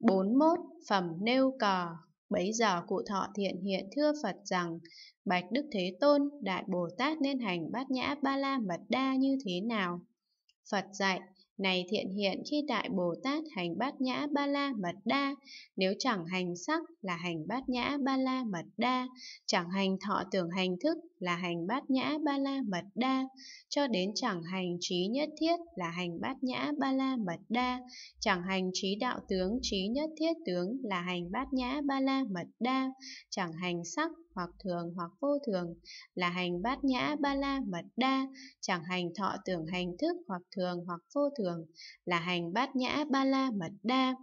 41. Phẩm nêu cò Bấy giờ cụ thọ thiện hiện thưa Phật rằng, Bạch Đức Thế Tôn, Đại Bồ Tát nên hành bát nhã ba la mật đa như thế nào? Phật dạy, này thiện hiện khi Đại Bồ Tát hành bát nhã ba la mật đa, nếu chẳng hành sắc là hành bát nhã ba la mật đa, chẳng hành thọ tưởng hành thức là hành bát nhã ba la mật đa, cho đến chẳng hành trí nhất thiết là hành bát nhã ba la mật đa, chẳng hành trí đạo tướng trí nhất thiết tướng là hành bát nhã ba la mật đa, chẳng hành sắc hoặc thường hoặc vô thường, là hành bát nhã ba la mật đa, chẳng hành thọ tưởng hành thức hoặc thường hoặc vô thường, là hành bát nhã ba la mật đa.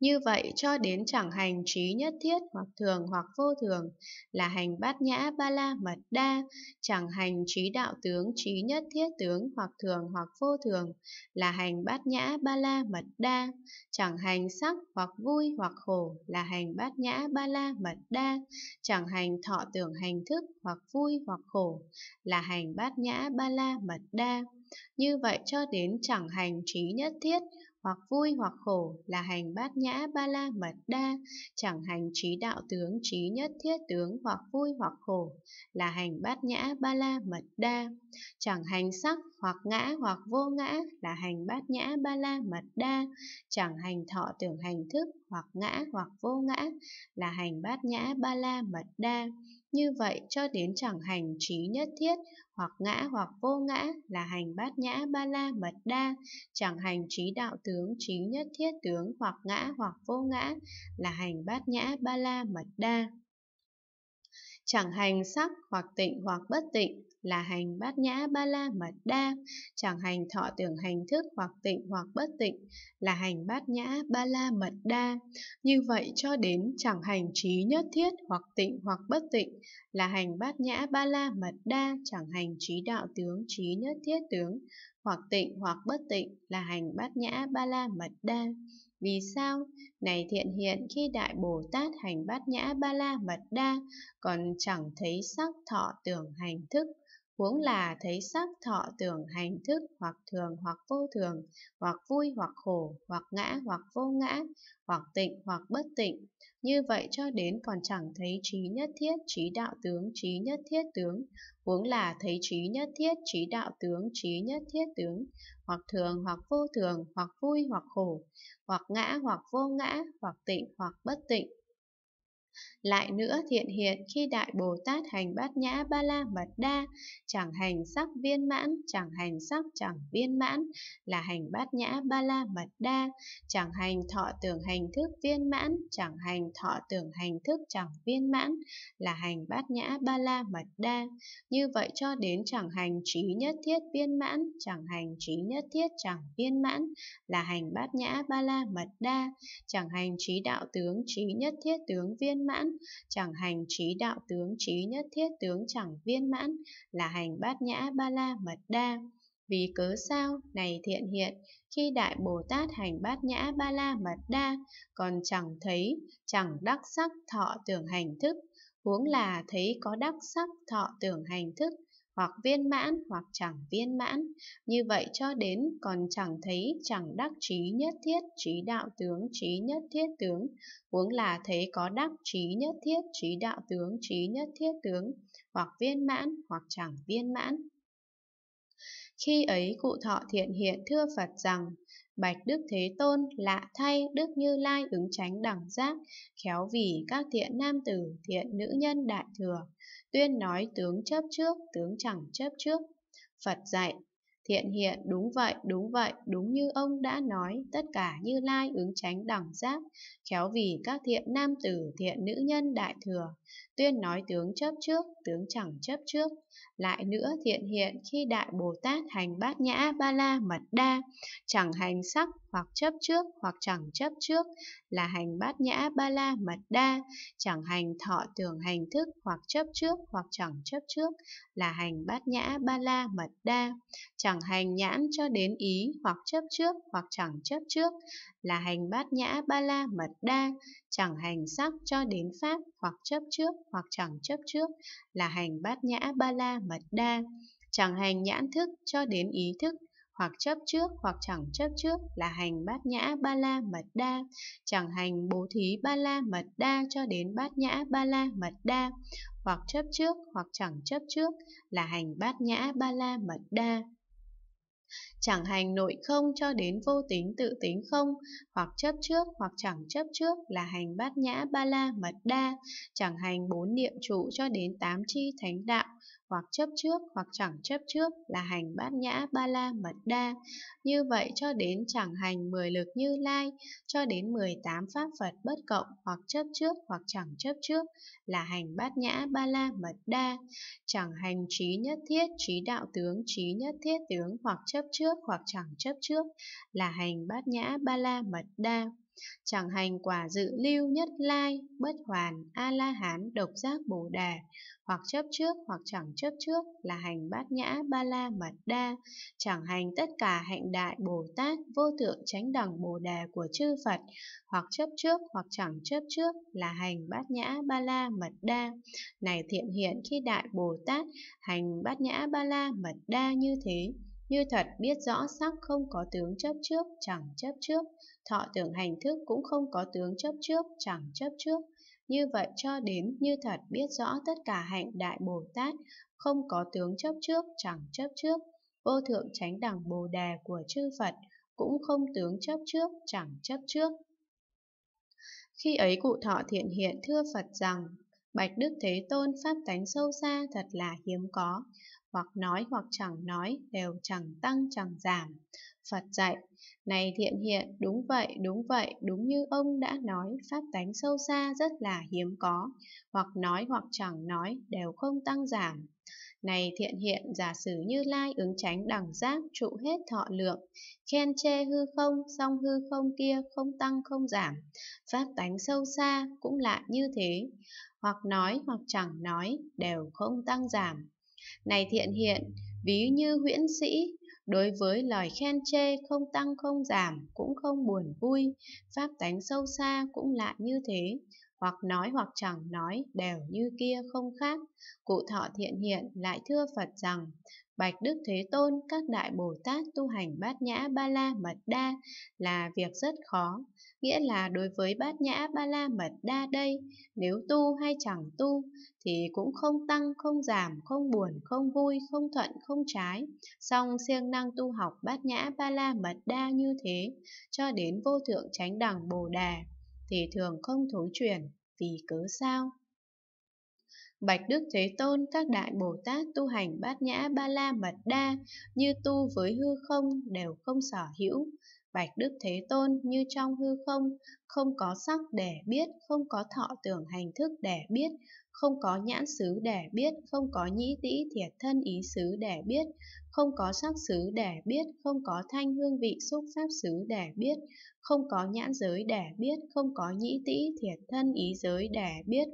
Như vậy cho đến chẳng hành trí nhất thiết hoặc thường hoặc vô thường là hành bát nhã ba la mật đa, chẳng hành trí đạo tướng trí nhất thiết tướng hoặc thường hoặc vô thường là hành bát nhã ba la mật đa, chẳng hành sắc hoặc vui hoặc khổ là hành bát nhã ba la mật đa, chẳng hành thọ tưởng hành thức hoặc vui hoặc khổ là hành bát nhã ba la mật đa. Như vậy cho đến chẳng hành trí nhất thiết hoặc vui hoặc khổ là hành bát nhã ba la mật đa, chẳng hành trí đạo tướng trí nhất thiết tướng hoặc vui hoặc khổ là hành bát nhã ba la mật đa, chẳng hành sắc hoặc ngã hoặc vô ngã là hành bát nhã ba la mật đa, chẳng hành thọ tưởng hành thức hoặc ngã hoặc vô ngã là hành bát nhã ba la mật đa. Như vậy cho đến chẳng hành trí nhất thiết hoặc ngã hoặc vô ngã là hành bát nhã ba la mật đa, chẳng hành trí đạo tướng trí nhất thiết tướng hoặc ngã hoặc vô ngã là hành bát nhã ba la mật đa. Chẳng hành sắc hoặc tịnh hoặc bất tịnh là hành bát nhã ba la mật đa. Chẳng hành thọ tưởng hành thức hoặc tịnh hoặc bất tịnh là hành bát nhã ba la mật đa. Như vậy cho đến chẳng hành trí nhất thiết hoặc tịnh hoặc bất tịnh là hành bát nhã ba la mật đa. Chẳng hành trí đạo tướng trí nhất thiết tướng hoặc tịnh hoặc bất tịnh là hành bát nhã ba la mật đa vì sao? Này thiện hiện khi Đại Bồ Tát hành bát nhã ba la mật đa, còn chẳng thấy sắc thọ tưởng hành thức huống là thấy sắc thọ tưởng hành thức hoặc thường hoặc vô thường, hoặc vui hoặc khổ, hoặc ngã hoặc vô ngã, hoặc tịnh hoặc bất tịnh. Như vậy cho đến còn chẳng thấy trí nhất thiết, trí đạo tướng, trí nhất thiết tướng, huống là thấy trí nhất thiết, trí đạo tướng, trí nhất thiết tướng, hoặc thường hoặc vô thường, hoặc vui hoặc khổ, hoặc ngã hoặc vô ngã, hoặc tịnh hoặc bất tịnh lại nữa thiện hiện khi Đại Bồ Tát hành bát nhã ba la mật đa, chẳng hành sắc viên mãn, chẳng hành sắc chẳng viên mãn, là hành bát nhã ba la mật đa, chẳng hành thọ tưởng hành thức viên mãn, chẳng hành thọ tưởng hành thức chẳng viên mãn, là hành bát nhã ba la mật đa. Như vậy cho đến chẳng hành trí nhất thiết viên mãn, chẳng hành trí nhất thiết chẳng viên mãn, là hành bát nhã ba la mật đa, chẳng hành trí đạo tướng trí nhất thiết tướng viên mãn, chẳng hành trí đạo tướng trí nhất thiết tướng chẳng viên mãn, là hành bát nhã ba la mật đa. Vì cớ sao, này thiện hiện, khi Đại Bồ Tát hành bát nhã ba la mật đa, còn chẳng thấy, chẳng đắc sắc thọ tưởng hành thức, huống là thấy có đắc sắc thọ tưởng hành thức, hoặc viên mãn hoặc chẳng viên mãn, như vậy cho đến còn chẳng thấy chẳng đắc trí nhất thiết trí đạo tướng trí nhất thiết tướng, huống là thấy có đắc trí nhất thiết trí đạo tướng trí nhất thiết tướng, hoặc viên mãn hoặc chẳng viên mãn. Khi ấy cụ thọ thiện hiện thưa Phật rằng, Bạch Đức Thế Tôn lạ thay Đức Như Lai ứng tránh đẳng giác, khéo vì các thiện nam tử, thiện nữ nhân đại thừa, tuyên nói tướng chấp trước, tướng chẳng chấp trước. Phật dạy, thiện hiện đúng vậy, đúng vậy, đúng như ông đã nói, tất cả Như Lai ứng tránh đẳng giác, khéo vì các thiện nam tử, thiện nữ nhân đại thừa, Tuyên nói tướng chấp trước, tướng chẳng chấp trước. Lại nữa thiện hiện khi Đại Bồ Tát hành bát nhã ba la mật đa, chẳng hành sắc hoặc chấp trước hoặc chẳng chấp trước là hành bát nhã ba la mật đa, chẳng hành thọ tưởng hành thức hoặc chấp trước hoặc chẳng chấp trước là hành bát nhã ba la mật đa, chẳng hành nhãn cho đến ý hoặc chấp trước hoặc chẳng chấp trước là hành bát nhã ba la mật đa, chẳng hành sắc cho đến pháp hoặc chấp trước hoặc chẳng chấp trước là hành bát nhã ba la mật đa, chẳng hành nhãn thức cho đến ý thức hoặc chấp trước hoặc chẳng chấp trước là hành bát nhã ba la mật đa, chẳng hành bố thí ba la mật đa cho đến bát nhã ba la mật đa, hoặc chấp trước hoặc chẳng chấp trước là hành bát nhã ba la mật đa chẳng hành nội không cho đến vô tính tự tính không, hoặc chấp trước hoặc chẳng chấp trước là hành bát nhã ba la mật đa, chẳng hành bốn niệm trụ cho đến tám chi thánh đạo, hoặc chấp trước hoặc chẳng chấp trước là hành bát nhã ba la mật đa. Như vậy cho đến chẳng hành mười lực như lai, cho đến mười tám pháp Phật bất cộng hoặc chấp trước hoặc chẳng chấp trước là hành bát nhã ba la mật đa. Chẳng hành trí nhất thiết, trí đạo tướng, trí nhất thiết tướng hoặc chấp trước hoặc chẳng chấp trước là hành bát nhã ba la mật đa chẳng hành quả dự lưu nhất lai, bất hoàn, A-la-hán, độc giác bồ đà, hoặc chấp trước hoặc chẳng chấp trước là hành bát nhã ba la mật đa, chẳng hành tất cả hạnh đại Bồ Tát vô thượng chánh đẳng Bồ Đà của chư Phật, hoặc chấp trước hoặc chẳng chấp trước là hành bát nhã ba la mật đa. Này thiện hiện khi đại Bồ Tát hành bát nhã ba la mật đa như thế, như thật biết rõ sắc không có tướng chấp trước chẳng chấp trước Thọ tưởng hành thức cũng không có tướng chấp trước, chẳng chấp trước. Như vậy cho đến như thật biết rõ tất cả hạnh đại Bồ Tát, không có tướng chấp trước, chẳng chấp trước. Vô thượng chánh đẳng Bồ Đề của chư Phật cũng không tướng chấp trước, chẳng chấp trước. Khi ấy cụ thọ thiện hiện thưa Phật rằng, Bạch Đức Thế Tôn pháp tánh sâu xa thật là hiếm có, hoặc nói hoặc chẳng nói đều chẳng tăng chẳng giảm. Phật dạy, này thiện hiện, đúng vậy, đúng vậy, đúng như ông đã nói, pháp tánh sâu xa rất là hiếm có, hoặc nói hoặc chẳng nói đều không tăng giảm. Này thiện hiện, giả sử như lai ứng tránh đẳng giác trụ hết thọ lượng, khen chê hư không, song hư không kia không tăng không giảm, pháp tánh sâu xa cũng lạ như thế, hoặc nói hoặc chẳng nói đều không tăng giảm. Này thiện hiện, ví như huyễn sĩ, đối với lời khen chê không tăng không giảm, cũng không buồn vui, pháp tánh sâu xa cũng lại như thế, hoặc nói hoặc chẳng nói đều như kia không khác. Cụ thọ thiện hiện lại thưa Phật rằng, Bạch Đức Thế Tôn, các đại Bồ Tát tu hành bát nhã ba la mật đa là việc rất khó. Nghĩa là đối với bát nhã ba la mật đa đây, nếu tu hay chẳng tu, thì cũng không tăng, không giảm, không buồn, không vui, không thuận, không trái. Song siêng năng tu học bát nhã ba la mật đa như thế, cho đến vô thượng chánh đẳng Bồ Đà thì thường không thối chuyển, vì cớ sao? Bạch Đức Thế Tôn, các đại Bồ Tát tu hành bát nhã ba la mật đa, như tu với hư không đều không sở hữu, Bạch Đức Thế Tôn như trong hư không, không có sắc để biết, không có thọ tưởng hành thức để biết, không có nhãn xứ để biết, không có nhĩ tĩ thiệt thân ý xứ để biết, không có sắc xứ để biết, không có thanh hương vị xúc pháp xứ để biết, không có nhãn giới để biết, không có nhĩ tĩ thiệt thân ý giới để biết,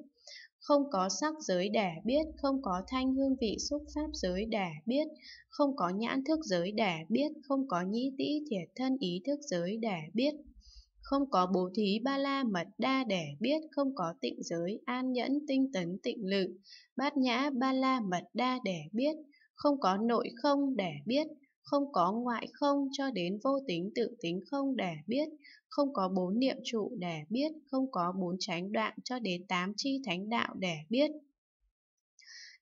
không có sắc giới đẻ biết, không có thanh hương vị xúc pháp giới đẻ biết, không có nhãn thức giới đẻ biết, không có nhĩ tĩ thiệt thân ý thức giới đẻ biết, không có bố thí ba la mật đa đẻ biết, không có tịnh giới an nhẫn tinh tấn tịnh lự, bát nhã ba la mật đa đẻ biết, không có nội không đẻ biết, không có ngoại không cho đến vô tính tự tính không để biết, không có bốn niệm trụ để biết, không có bốn tránh đoạn cho đến tám chi thánh đạo để biết.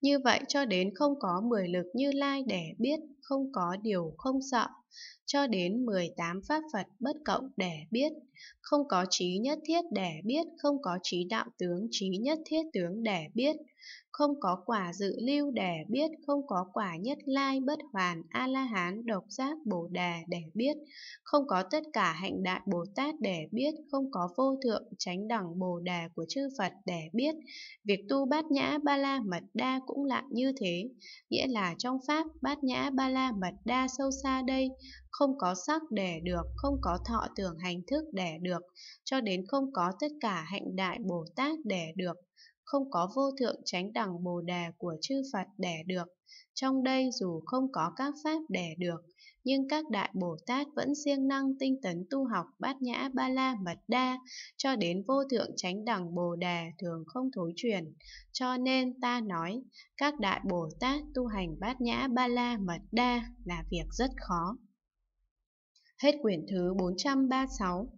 Như vậy cho đến không có mười lực như lai để biết, không có điều không sợ, cho đến 18 pháp Phật bất cộng để biết, không có trí nhất thiết để biết, không có trí đạo tướng trí nhất thiết tướng để biết, không có quả dự lưu để biết, không có quả nhất lai bất hoàn A-la-hán độc giác Bồ đề để biết, không có tất cả hạnh đại Bồ Tát để biết, không có vô thượng chánh đẳng Bồ đề của chư Phật để biết. Việc tu bát nhã ba la mật đa cũng lạ như thế, nghĩa là trong pháp bát nhã ba la la mật đa sâu xa đây, không có sắc để được, không có thọ tưởng hành thức để được, cho đến không có tất cả hạnh đại Bồ Tát để được, không có vô thượng chánh đẳng Bồ Đề của chư Phật để được. Trong đây dù không có các pháp để được, nhưng các đại Bồ Tát vẫn siêng năng tinh tấn tu học bát nhã ba la mật đa, cho đến vô thượng chánh đẳng Bồ đề thường không thối chuyển. Cho nên ta nói, các đại Bồ Tát tu hành bát nhã ba la mật đa là việc rất khó. Hết quyển thứ 436